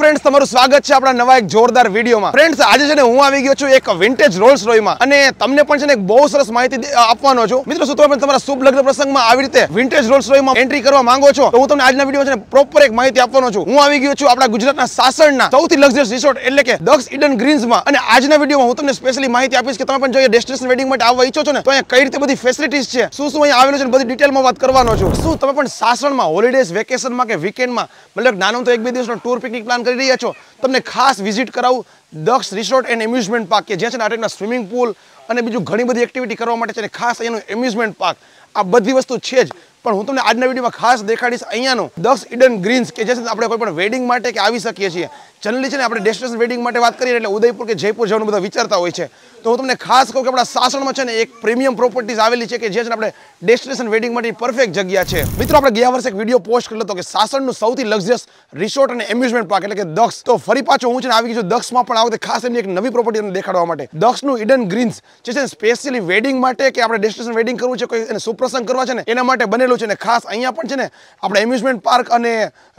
friends તમારું સ્વાગત છે આપણા નવા એક જોરદાર વિડીયોમાં ફ્રેન્ડ્સ આજે છે ને હું આવી ગયો છું એક વિન્ટેજ રોલ્સ રોયમાં અને તમને પણ છે ને એક બહુ સરસ માહિતી આપવાનો છું મિત્રો શું તમે તમારા શુભ લગ્ન પ્રસંગમાં આવી રીતે વિન્ટેજ રોલ્સ રોયમાં એન્ટ્રી કરવા માંગો છો તો હું તમને આજના વિડીયો છે પ્રોપર એક માહિતી આપવાનો છું હું આવી ગયો છું આપણા ગુજરાતના સાસણના સૌથી લક્ઝરિયસ રિસોર્ટ એટલે કે દક્ષ ઇડન ગ્રીન્સમાં અને આજના વિડીયોમાં હું તમને સ્પેશિયલી માહિતી આપીશ કે તમે પણ જો ડેસ્ટિનેશન વેડિંગ માટે આવવા ઈચ્છો છો ને તો અહીંયા કઈ રીતે બધી ફેસિલિટીઝ છે શું શું અહીંયા આવેલું છે બધી ડિટેલમાં વાત કરવાનો છું શું તમે પણ સાસણમાં હોલિડેઝ વેકેશનમાં કે વીકેન્ડમાં મતલબ નાનો તો એક બે દિવસનો ટૂર પિકનિક પ્લાન કરી રહ્યા છો તમને ખાસ વિઝિટ કરાવું Daksh resort and amusement park કે જ્યાં છે નાટકના સ્વિમિંગ પુલ અને બીજું ઘણી બધી એક્ટિવિટી કરવા માટે છે ખાસ અહીંયાનું એમ્યુઝમેન્ટ પાર્ક આ બધી વસ્તુ છે જ પણ હું તમને આજના વિડીયોમાં ખાસ દેખાડીશ અહીંયાનો દસ ઇડન ગ્રીન્સ કે જે આપણે કોઈ પણ વેડિંગ માટે કે આવી શકીએ છીએ જનરલી છે ને આપણે ડેસ્ટિનેશન વેડિંગ માટે વાત કરીએ એટલે ઉદયપુર કે જયપુર જવાનું બધા વિચારતા હોય છે તો હું તમને ખાસ કહું કે આપણા સાસણમાં છે ને એક પ્રીમિયમ પ્રોપર્ટીઝ આવેલી છે કે જે છે આપણે ડેસ્ટિનેશન વેડિંગ માટે પરફેક્ટ જગ્યા છે મિત્રો આપણે ગયા વર્ષે એક વિડીયો પોસ્ટ કરેલો હતો કે સાસણનું સૌથી લક્ઝરિયસ રિસોર્ટ અને એમ્યુઝમેન્ટ પાર્ક એટલે કે દક્ષ તો ફરી પાછો હું છે ને આવી ગયો દક્ષમાં પણ આ વખતે ખાસ એમની એક નવી પ્રોપર્ટી તમને દેખાડવા માટે દક્ષનું ઇડન ગ્રીન્સ જે છે સ્પેશિયલી વેડિંગ માટે કે આપણે ડેસ્ટિનેશન વેડિંગ કરવું છે કોઈ એને સુપ્રસંગ કરવા છે ને એના માટે બને કરેલું છે ને ખાસ અહીંયા પણ છે ને આપણે એમ્યુઝમેન્ટ પાર્ક અને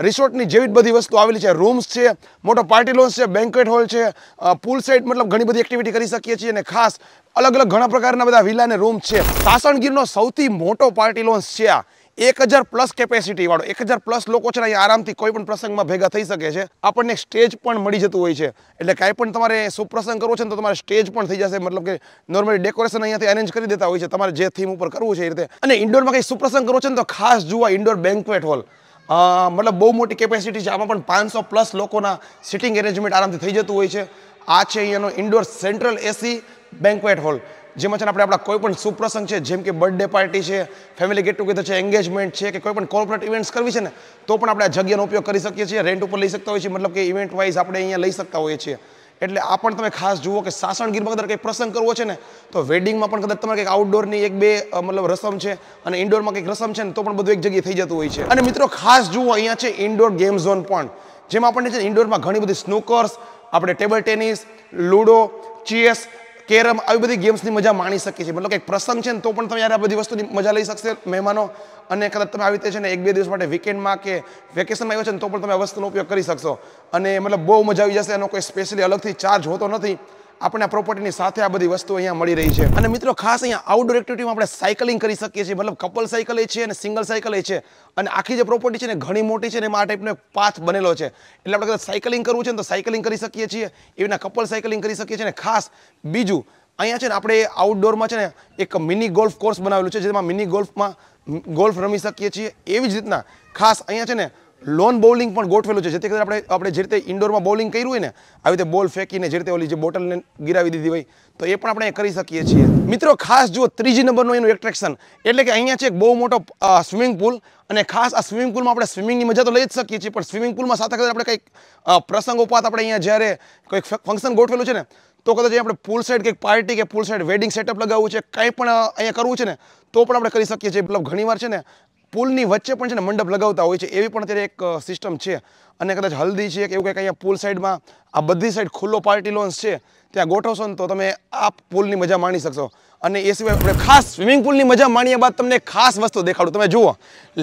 રિસોર્ટની જેવી જ બધી વસ્તુ આવેલી છે રૂમ્સ છે મોટો પાર્ટી લોન્સ છે બેન્કવેટ હોલ છે પુલ સાઇડ મતલબ ઘણી બધી એક્ટિવિટી કરી શકીએ છીએ અને ખાસ અલગ અલગ ઘણા પ્રકારના બધા વિલા અને રૂમ છે સાસણગીરનો સૌથી મોટો પાર્ટી લોન્સ છે આ એક હજાર પ્લસ કેપેસિટીવાળો એક હજાર પ્લસ લોકો છે ને અહીંયા આરામથી કોઈ પણ પ્રસંગમાં ભેગા થઈ શકે છે આપણને સ્ટેજ પણ મળી જતું હોય છે એટલે કાંઈ પણ તમારે સુપ્રસંગ કરવો છે ને તો તમારે સ્ટેજ પણ થઈ જશે મતલબ કે નોર્મલી ડેકોરેશન અહીંયાથી અરેન્જ કરી દેતા હોય છે તમારે જે થીમ ઉપર કરવું છે એ રીતે અને ઇન્ડોરમાં કંઈ સુપ્રસંગ કરવો છે ને તો ખાસ જોવા ઇન્ડોર બેન્કવેટ હોલ મતલબ બહુ મોટી કેપેસિટી છે આમાં પણ પાંચસો પ્લસ લોકોના સિટિંગ એરેન્જમેન્ટ આરામથી થઈ જતું હોય છે આ છે અહીંયાનો indoor central AC banquet hall જેમાં છે ને આપણે આપણા કોઈ પણ સુપ્રસંગ છે જેમ કે બર્થડે પાર્ટી છે ફેમિલી ગેટ ટુગેધર છે એન્ગેજમેન્ટ છે કે કોઈ પણ કોર્પોરેટ ઇવેન્ટ્સ કરવી છે ને તો પણ આપણે આ જગ્યાનો ઉપયોગ કરી શકીએ છીએ રેન્ટ ઉપર લઈ શકતા હોઈએ છીએ મતલબ કે ઇવેન્ટ વાઇઝ આપણે અહીંયા લઈ શકતા હોઈએ છીએ એટલે આ પણ તમે ખાસ જુઓ કે સાસણગીરમાં કદાચ કંઈક પ્રસંગ કરવો છે ને તો વેડિંગમાં પણ કદાચ તમારે કંઈક આઉટડોરની એક બે મતલબ રસમ છે અને ઇન્ડોરમાં કંઈક રસમ છે ને તો પણ બધું એક જગ્યાએ થઈ જતું હોય છે અને મિત્રો ખાસ જુઓ અહીંયા છે ઇન્ડોર ગેમ ઝોન પણ જેમાં આપણને છે ઇન્ડોરમાં ઘણી બધી સ્નૂકર્સ આપણે table tennis ludo chess carrom આવી બધી ગેમ્સની મજા માણી શકીએ છીએ મતલબ કે પ્રસંગ છે ને તો પણ તમે યાર આ બધી વસ્તુની મજા લઈ શકશે મહેમાનો અને કદાચ તમે આવી રીતે છે ને એક બે દિવસ માટે વીકેન્ડમાં કે વેકેશનમાં આવ્યો છે ને તો પણ તમે આ વસ્તુનો ઉપયોગ કરી શકશો અને મતલબ બહુ મજા આવી જશે એનો કોઈ સ્પેશિયલી અલગથી ચાર્જ હોતો નથી આપણે આ પ્રોપર્ટીની સાથે આ બધી વસ્તુ અહીંયા મળી રહી છે અને મિત્રો ખાસ અહીંયા આઉટડોર એક્ટિવિટીમાં આપણે સાયકલિંગ કરી શકીએ છીએ મતલબ કપલ સાયકલ એ છે અને સિંગલ સાયકલ એ છે અને આખી જે પ્રોપર્ટી છે ને ઘણી મોટી છે ને એમાં આ ટાઈપનો પાથ બનેલો છે એટલે આપણે કદાચ સાયકલિંગ કરવું છે ને તો સાયકલિંગ કરી શકીએ છીએ એવીના કપલ સાયકલિંગ કરી શકીએ છીએ અને ખાસ બીજું અહીંયા છે ને આપણે આઉટડોરમાં છે ને એક મિની ગોલ્ફ કોર્સ બનાવેલું છે જેમાં મિની ગોલ્ફમાં ગોલ્ફ રમી શકીએ છીએ એવી જ રીતના ખાસ અહીંયા છે ને લોન બોલિંગ પણ ગોઠવેલું છે જેથી કરીને આપણે આપણે જે રીતે ઇન્ડોરમાં બોલિંગ કર્યું હોય ને આવી રીતે બોલ ફેંકીને જે રીતે ઓલી જે બોટલને ગિરાવી દીધી હોય તો એ પણ આપણે કરી શકીએ છીએ મિત્રો ખાસ જુઓ ત્રીજી નંબરનું એનું એટ્રેક્શન એટલે કે અહીંયા છે એક બહુ મોટો સ્વિમિંગ પુલ અને ખાસ આ સ્વિમિંગ પુલમાં આપણે સ્વિમિંગની મજા તો લઈ જ શકીએ છીએ પણ સ્વિમિંગ પુલમાં સાથે આપણે કંઈક પ્રસંગ ઉપાત આપણે અહીંયા જ્યારે કંઈક ફંક્શન ગોઠવેલું છે ને તો કદાચ આપણે પુલ સાઈડ કંઈક પાર્ટી કે પુલ સાઈડ વેડિંગ સેટઅપ લગાવવું છે કંઈ પણ અહીંયા કરવું છે ને તો પણ આપણે કરી શકીએ છીએ મતલબ ઘણીવાર છે ને પુલની વચ્ચે પણ છે ને મંડપ લગાવતા હોય છે એવી પણ અત્યારે એક સિસ્ટમ છે અને કદાચ હલ્દી છે કે એવું કંઈક અહીંયા પુલ સાઈડમાં આ બધી સાઈડ ખુલ્લો પાર્ટી લોન્સ છે ત્યાં ગોઠવશો ને તો તમે આ પુલની મજા માણી શકશો અને એ સિવાય આપણે ખાસ સ્વિમિંગ પુલની મજા માણ્યા બાદ તમને ખાસ વસ્તુ દેખાડું તમે જુઓ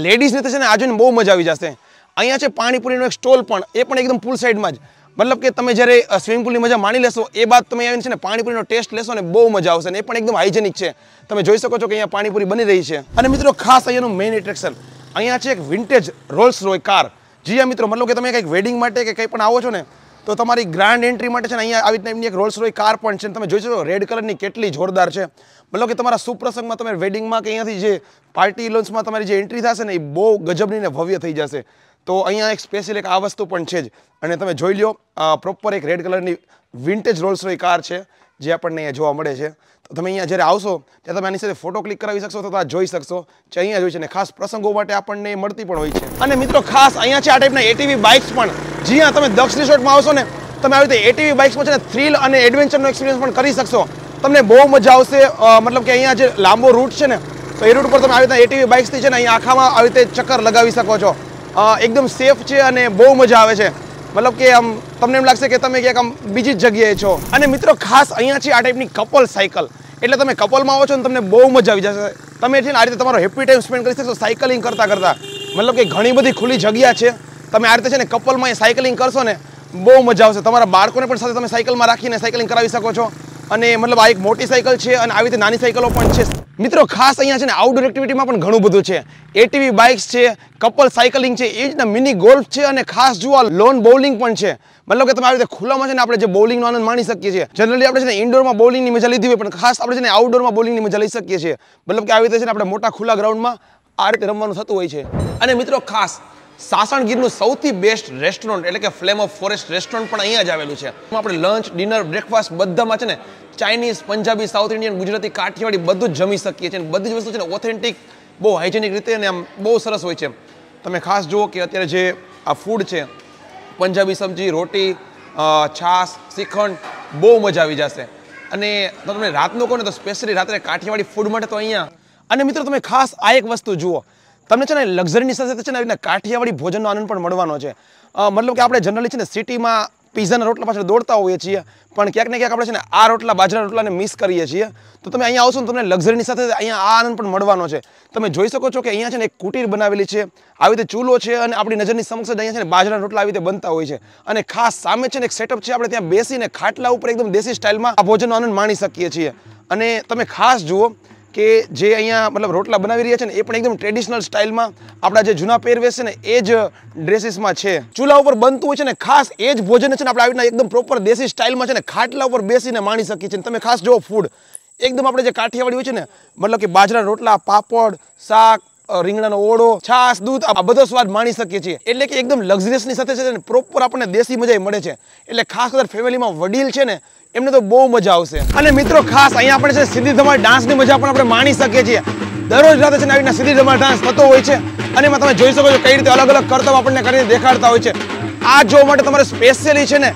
લેડીઝને તો છે ને આજુને બહુ મજા આવી જશે અહીંયા છે પાણીપુરીનો એક સ્ટોલ પણ એ પણ એકદમ પુલ સાઈડમાં જ મતલબ કે તમે જ્યારે સ્વિમિંગ પૂલની મજા માણી લેશો એ બાદ તમે આવીને છે ને પાણીપુરીનો ટેસ્ટ લેશો ને બહુ મજા આવશે ને એ પણ એકદમ હાઇજેનિક છે તમે જોઈ શકો છો કે અહીંયા પાણીપુરી બની રહી છે અને મિત્રો ખાસ અહીંયાનું મેઇન એટ્રેક્શન અહીંયા છે એક વિન્ટેજ રોલ્સ રોય કાર જી આ મિત્રો મતલબ કે તમે કંઈક વેડિંગ માટે કે કંઈ પણ આવો છો ને તો તમારી ગ્રાન્ડ એન્ટ્રી માટે છે ને અહીંયા આવી ટાઈપની એક રોલ્સ રોય કાર પણ છે તમે જોઈ શકો રેડ કલરની કેટલી જોરદાર છે મતલબ કે તમારા સુપ્રસંગમાં તમે વેડિંગમાં કે અહીંયાથી જે પાર્ટી લોન્સમાં તમારી જે એન્ટ્રી થશે ને એ બહુ ગજબની ને ભવ્ય થઈ જશે તો અહીંયા એક સ્પેશિયલ એક આ વસ્તુ પણ છે જ અને તમે જોઈ લો પ્રોપર એક રેડ કલરની વિન્ટેજ રોલ્સની કાર છે જે આપણને અહીંયા જોવા મળે છે તો તમે અહીંયા જ્યારે આવશો ત્યારે તમે આની સાથે ફોટો ક્લિક કરાવી શકશો તો આ જોઈ શકશો જે અહીંયા જોઈ છે અને ખાસ પ્રસંગો માટે આપણને મળતી પણ હોય છે અને મિત્રો ખાસ અહીંયા છે આ ટાઈપના એટીવી બાઇક્સ પણ જી હા તમે દક્ષ રિસોર્ટમાં આવશો ને તમે આવી રીતે એટીવી બાઇક્સમાં છે ને થ્રિલ અને એડવેન્ચરનો એક્સપિરિયન્સ પણ કરી શકશો તમને બહુ મજા આવશે મતલબ કે અહીંયા જે લાંબો રૂટ છે ને તો એ રૂટ પર તમે આવી રીતે એટીવી બાઇક્સથી છે ને અહીંયા આખામાં આવી રીતે ચક્કર લગાવી શકો છો એકદમ સેફ છે અને બહુ મજા આવે છે મતલબ કે આમ તમને એમ લાગશે કે તમે ક્યાંક આમ બીજી જગ્યાએ છો અને મિત્રો ખાસ અહીંયા છે આ ટાઈપની કપલ સાયકલ એટલે તમે કપલમાં આવો છો ને તમને બહુ મજા આવી જશે તમે છે ને આ રીતે તમારો હેપી ટાઈમ સ્પેન્ડ કરી શકશો સાયકલિંગ કરતાં કરતાં મતલબ કે ઘણી બધી ખુલ્લી જગ્યા છે તમે આ રીતે છે ને કપલમાં સાયકલિંગ કરશો ને બહુ મજા આવશે તમારા બાળકોને પણ સાથે તમે સાયકલમાં રાખીને સાયકલિંગ કરાવી શકો છો અને મતલબ આ એક મોટી સાયકલ છે અને આવી રીતે નાની સાયકલો પણ છે મિત્રો ખાસ અહીંયા છે ને આઉટડોર એક્ટિવિટીમાં પણ ઘણું બધું છે એટીવી બાઇક્સ છે કપલ સાયકલિંગ છે એ જ મિની ગોલ્ફ છે અને ખાસ જોવા લોન બોલિંગ પણ છે મતલબ કે તમે આવી રીતે ખુલ્લામાં છે ને આપણે જે બોલિંગનો આનંદ માણી શકીએ છીએ જનરલી આપણે છે ને ઇન્ડોરમાં બોલિંગની મજા લીધી હોય પણ ખાસ આપણે છે ને આઉટડોરમાં બોલિંગની મજા લઈ શકીએ છીએ મતલબ કે આવી રીતે છે ને આપણે મોટા ખુલ્લા ગ્રાઉન્ડમાં આ રીતે રમવાનું થતું હોય છે અને મિત્રો ખાસ સાસણ ગીરનું સૌથી બેસ્ટ રેસ્ટોરન્ટ એટલે કે ફ્લેમ ઓફ ફોરેસ્ટ રેસ્ટોરન્ટ પણ અહીંયા જ આવેલું છે આપણે લંચ ડિનર બ્રેકફાસ્ટ બધામાં છે ને Chinese Punjabi South Indian Gujarati Kathiawadi બધું જ જમી શકીએ છીએ બધી જ વસ્તુ છે ને ઓથેન્ટિક બહુ હાઇજેનિક રીતે અને આમ બહુ સરસ હોય છે તમે ખાસ જુઓ કે અત્યારે જે આ ફૂડ છે પંજાબી સબ્જી રોટી છાસ શ્રીખંડ બહુ મજા આવી જશે અને તમને રાતનું કહો ને તો સ્પેશિયલી રાત્રે કાઠિયાવાડી ફૂડ માટે તો અહીંયા અને મિત્રો તમે ખાસ આ એક વસ્તુ જુઓ તમને છે ને લક્ઝરીની સાથે છે ને એને કાઠિયાવાડી ભોજનનો આનંદ પણ મળવાનો છે મતલબ કે આપણે જનરલી છે ને સિટીમાં પીઝાના રોટલા પાછળ દોડતા હોઈએ છીએ પણ ક્યાંક ને ક્યાંક આપણે છે ને આ રોટલા બાજરાના રોટલાને મિસ કરીએ છીએ તો તમે અહીંયા આવશો ને તમને લક્ઝરીની સાથે અહીંયા આ આનંદ પણ મળવાનો છે તમે જોઈ શકો છો કે અહીંયા છે ને એક કુટીર બનાવેલી છે આવી રીતે ચૂલો છે અને આપણી નજરની સમક્ષ અહીંયા છે ને બાજરાના રોટલા આવી રીતે બનતા હોય છે અને ખાસ સામે છે ને એક સેટઅપ છે આપણે ત્યાં બેસીને ખાટલા ઉપર એકદમ દેશી સ્ટાઇલમાં આ ભોજનનો આનંદ માણી શકીએ છીએ અને તમે ખાસ જુઓ કે જે અહીંયા મતલબ રોટલા બનાવી રહ્યા છે ને એ પણ એકદમ ટ્રેડિશનલ સ્ટાઇલમાં આપણા જે જૂના પહેરવેશ છે ને એ જ ડ્રેસીસમાં છે ચૂલા ઉપર બનતું હોય છે ને ખાસ એ જ ભોજન છે ને આપણે આવીના એકદમ પ્રોપર દેશી સ્ટાઇલમાં છે ને ખાટલા ઉપર બેસીને માણી શકીએ છીએ તમે ખાસ જુઓ ફૂડ એકદમ આપણે જે કાઠિયાવાડી હોય છે ને મતલબ કે બાજરા રોટલા પાપડ શાક રીંગણાનો ઓળો છાસ દૂધ આ બધો સ્વાદ માણી શકીએ છીએ એટલે કે એકદમ લક્ઝરિયસની સાથે છે ને પ્રોપર આપણને દેશી મજા મળે છે એટલે ખાસ કદાચ ફેમિલીમાં વડીલ છે ને એમને તો બહુ મજા આવશે અને મિત્રો ખાસ અહીંયા આપણે છે સીધી ધમાલ ડાન્સની મજા પણ આપણે માણી શકીએ છીએ દરરોજ રાતે છે ને આવી સીધી ધમાલ ડાન્સ થતો હોય છે અને એમાં તમે જોઈ શકો છો કઈ રીતે અલગ અલગ કરતો આપણને કરીને દેખાડતા હોય છે આ જોવા માટે તમારે સ્પેશિયલી છે ને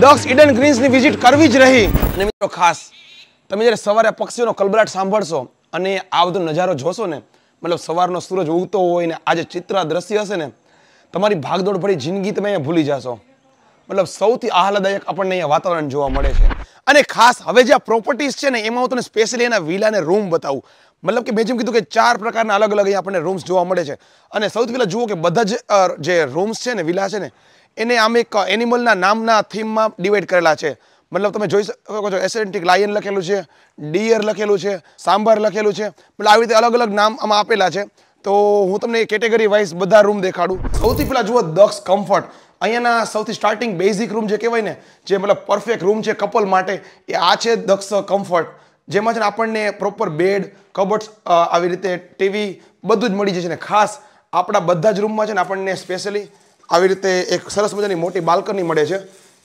દક્ષ ઇડન ગ્રીન્સની વિઝિટ કરવી જ રહી અને મિત્રો ખાસ તમે જ્યારે સવારે પક્ષીઓનો કલબલાટ સાંભળશો અને આ બધો નજારો જોશો ને મતલબ સવારનો સૂરજ ઉગતો હોય ને આજે ચિત્ર દ્રશ્ય હશે ને તમારી ભાગદોડ ભરી જિંદગી તમે અહીંયા ભૂલી જશો મતલબ સૌથી આહલાદાયક આપણને અહીંયા વાતાવરણ જોવા મળે છે અને ખાસ હવે જે આ પ્રોપર્ટીઝ છે ને એમાં હું તમને સ્પેશિયલી એના વિલાને રૂમ બતાવું મતલબ કે મેં જેમ કીધું કે ચાર પ્રકારના અલગ અલગ અહીંયા આપણને રૂમ્સ જોવા મળે છે અને સૌથી પહેલાં જુઓ કે બધા જ જે રૂમ્સ છે ને વિલા છે ને એને આમ એક એનિમલના નામના થીમમાં ડિવાઈડ કરેલા છે મતલબ તમે જોઈ શકો છો એસેન્ટિક લાયન લખેલું છે ડિયર લખેલું છે સાંભાર લખેલું છે મતલબ આવી રીતે અલગ અલગ નામ આમાં આપેલા છે તો હું તમને કેટેગરી વાઇઝ બધા રૂમ દેખાડું સૌથી પહેલાં જુઓ દક્ષ કમ્ફર્ટ અહીંયાના સૌથી સ્ટાર્ટિંગ બેઝિક રૂમ જે કહેવાય ને જે મતલબ પરફેક્ટ રૂમ છે કપલ માટે એ આ છે દક્ષ કમ્ફર્ટ જેમાં છે ને આપણને પ્રોપર બેડ કબર્ડ આવી રીતે ટીવી બધું જ મળી જાય છે ને ખાસ આપણા બધા જ રૂમમાં છે ને આપણને સ્પેશિયલી આવી રીતે એક સરસ મજાની મોટી બાલ્કની મળે છે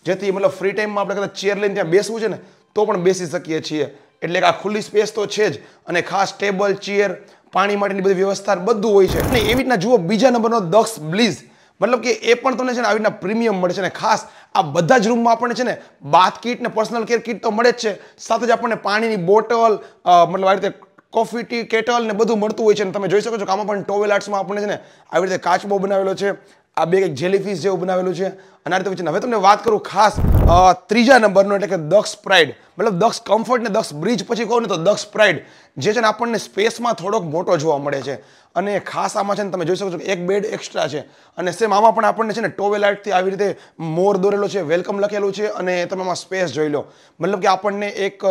જેથી મતલબ ફ્રી ટાઈમમાં આપણે કદાચ ચેર લઈને ત્યાં બેસવું છે ને તો પણ બેસી શકીએ છીએ એટલે કે આ ખુલ્લી સ્પેસ તો છે જ અને ખાસ ટેબલ ચેર પાણી માટેની બધી વ્યવસ્થા બધું હોય છે અને એવી રીતના જુઓ બીજા નંબરનો દક્ષ બ્લીઝ મતલબ કે એ પણ તમને છે ને આવી રીતના પ્રીમિયમ મળે છે ને ખાસ આ બધા જ રૂમમાં આપણને છે ને બાથ કીટ ને પર્સનલ કેર કીટ તો મળે જ છે સાથે જ આપણને પાણીની બોટલ મતલબ આવી રીતે કોફી ટી કેટલ ને બધું મળતું હોય છે ને તમે જોઈ શકો છો કે આમાં પણ ટોવેલ આર્ટ્સમાં આપણને છે ને આવી રીતે કાચબો બનાવેલો છે આ બે એક જેલીફિશ જેવું બનાવેલું છે અને આ રીતે વચ્ચે હવે તમને વાત કરું ખાસ ત્રીજા નંબરનો એટલે કે દક્ષ પ્રાઇડ મતલબ દક્ષ કમ્ફર્ટ ને દક્ષ બ્રિજ પછી કહું ને તો દક્ષ પ્રાઇડ જે છે ને આપણને સ્પેસમાં થોડોક મોટો જોવા મળે છે અને ખાસ આમાં છે ને તમે જોઈ શકો છો કે એક બેડ એક્સ્ટ્રા છે અને સેમ આમાં પણ આપણને છે ને લાઇટથી આવી રીતે મોર દોરેલો છે વેલકમ લખેલું છે અને તમે આમાં સ્પેસ જોઈ લો મતલબ કે આપણને એક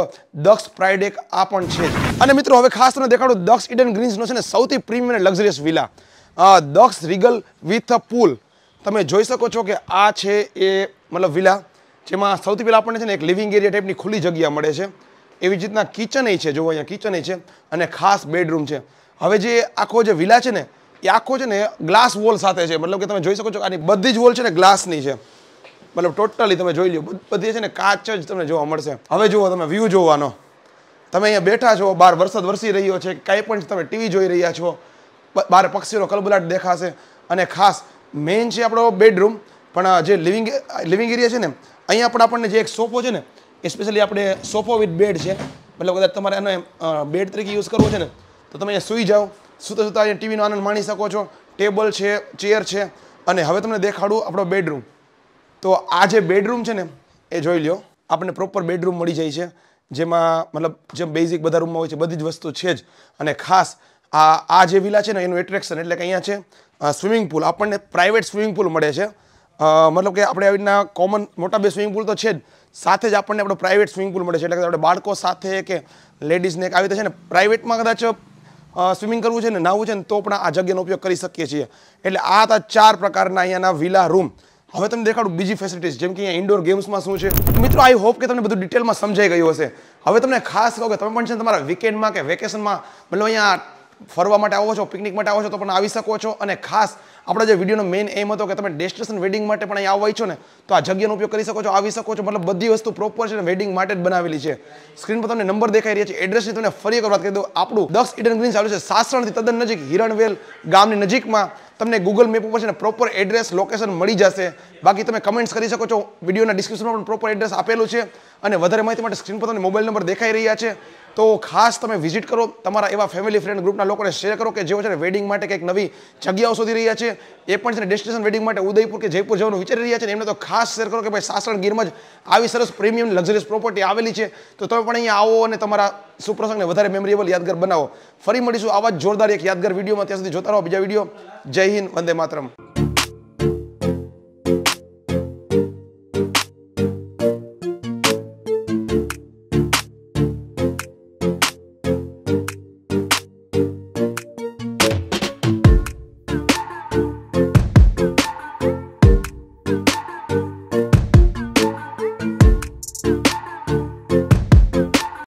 દક્ષ પ્રાઇડ એક આ પણ છે અને મિત્રો હવે ખાસ તમને દેખાડું દક્ષ ઇડન ગ્રીન્સનો છે ને સૌથી પ્રીમિયમ અને luxurious villa Daksh regal with a pool તમે જોઈ શકો છો કે આ છે એ મતલબ વિલા જેમાં સૌથી પહેલાં આપણને છે ને એક લિવિંગ એરિયા ટાઈપની ખુલ્લી જગ્યા મળે છે એવી જ રીતના કિચન એ છે જોવો અહીંયા કિચન છે અને ખાસ બેડરૂમ છે હવે જે આખો જે વિલા છે ને એ આખો છે ને ગ્લાસ વોલ સાથે છે મતલબ કે તમે જોઈ શકો છો આની બધી જ વોલ છે ને ગ્લાસની છે મતલબ ટોટલી તમે જોઈ લો બધી છે ને કાચ જ તમને જોવા મળશે હવે જુઓ તમે વ્યૂ જોવાનો તમે અહીંયા બેઠા છો બહાર વરસાદ વરસી રહ્યો છે કાંઈ પણ તમે ટીવી જોઈ રહ્યા છો બારે પક્ષીઓનો કલબલાટ દેખાશે અને ખાસ મેઇન છે આપણો બેડરૂમ પણ જે લિવિંગ લિવિંગ એરિયા છે ને અહીંયા પણ આપણને જે એક સોફો છે ને એ સ્પેશિયલી આપણે સોફો વિથ બેડ છે મતલબ કદાચ તમારે એને બેડ તરીકે યુઝ કરવો છે ને તો તમે અહીંયા સૂઈ જાઓ સૂતા સૂતા અહીંયા ટીવીનો આનંદ માણી શકો છો ટેબલ છે ચેર છે અને હવે તમને દેખાડું આપણો બેડરૂમ તો આ જે બેડરૂમ છે ને એ જોઈ લો આપણને પ્રોપર બેડરૂમ મળી જાય છે જેમાં મતલબ જે બેઝિક બધા રૂમમાં હોય છે બધી જ વસ્તુ છે જ અને ખાસ આ આ જે વિલા છે ને એનું એટ્રેક્શન એટલે કે અહીંયા છે સ્વિમિંગ પુલ આપણને પ્રાઇવેટ સ્વિમિંગ પુલ મળે છે મતલબ કે આપણે આવી રીતના કોમન મોટા બે સ્વિમિંગ પુલ તો છે જ સાથે જ આપણને આપણો પ્રાઇવેટ સ્વિમિંગ પુલ મળે છે એટલે કે આપણે બાળકો સાથે કે લેડીઝને આવી રીતે છે ને પ્રાઇવેટમાં કદાચ સ્વિમિંગ કરવું છે ને નાહવું છે ને તો પણ આ જગ્યાનો ઉપયોગ કરી શકીએ છીએ એટલે આ હતા ચાર પ્રકારના અહીંયાના વિલા રૂમ હવે તમને દેખાડું બીજી ફેસિલિટીઝ જેમ કે અહીંયા ઇન્ડોર ગેમ્સમાં શું છે મિત્રો આઈ હોપ કે તમને બધું ડિટેલમાં સમજાઈ ગયું હશે હવે તમને ખાસ કહો કે તમે પણ છે તમારા વિકેન્ડમાં કે વેકેશનમાં મતલબ અહીંયા ફરવા માટે આવો છો પિકનિક માટે આવો છો તો પણ આવી શકો છો અને ખાસ આપણો જે વિડીયોનો મેઇન એમ હતો કે તમે ડેસ્ટિનેશન વેડિંગ માટે પણ અહીંયા આવો છો ને તો આ જગ્યાનો ઉપયોગ કરી શકો છો આવી શકો છો મતલબ બધી વસ્તુ પ્રોપર છે વેડિંગ માટે જ બનાવેલી છે સ્ક્રીન પર તમને નંબર દેખાઈ રહ્યા છે એડ્રેસની તમને ફરી એક વાત કરી દઉં આપણું દસ ઇડન ગ્રીન ચાલુ છે સાસણથી તદ્દન નજીક હિરણવેલ ગામની નજીકમાં તમને ગૂગલ મેપ ઉપર છે ને પ્રોપર એડ્રેસ લોકેશન મળી જશે બાકી તમે કમેન્ટ્સ કરી શકો છો વિડીયોના ડિસ્ક્રિપ્શનમાં પણ પ્રોપર એડ્રેસ આપેલું છે અને વધારે માહિતી માટે સ્ક્રીન પર તમને મોબાઈલ નંબર દેખાઈ રહ્યા છે તો ખાસ તમે વિઝિટ કરો તમારા એવા ફેમિલી ફ્રેન્ડ ગ્રુપના લોકોને શેર કરો કે જેઓ છે વેડિંગ માટે કંઈક નવી જગ્યાઓ શોધી રહ્યા છે એ પણ છે ડેસ્ટિનેશન વેડિંગ માટે ઉદયપુર કે જયપુર જવાનું વિચારી રહ્યા છે એમને તો ખાસ શેર કરો કે ભાઈ સાસણ ગીરમાં જ આવી સરસ પ્રીમિયમ લક્ઝરિયસ પ્રોપર્ટી આવેલી છે તો તમે પણ અહીંયા આવો અને તમારા સુપ્રસંગને વધારે મેમોરેબલ યાદગાર બનાવો ફરી મળીશું આવા જ જોરદાર એક યાદગાર વિડીયોમાં ત્યાં સુધી જોતા રહો બીજા વિડીયો જય હિન્દ વંદે માતરમ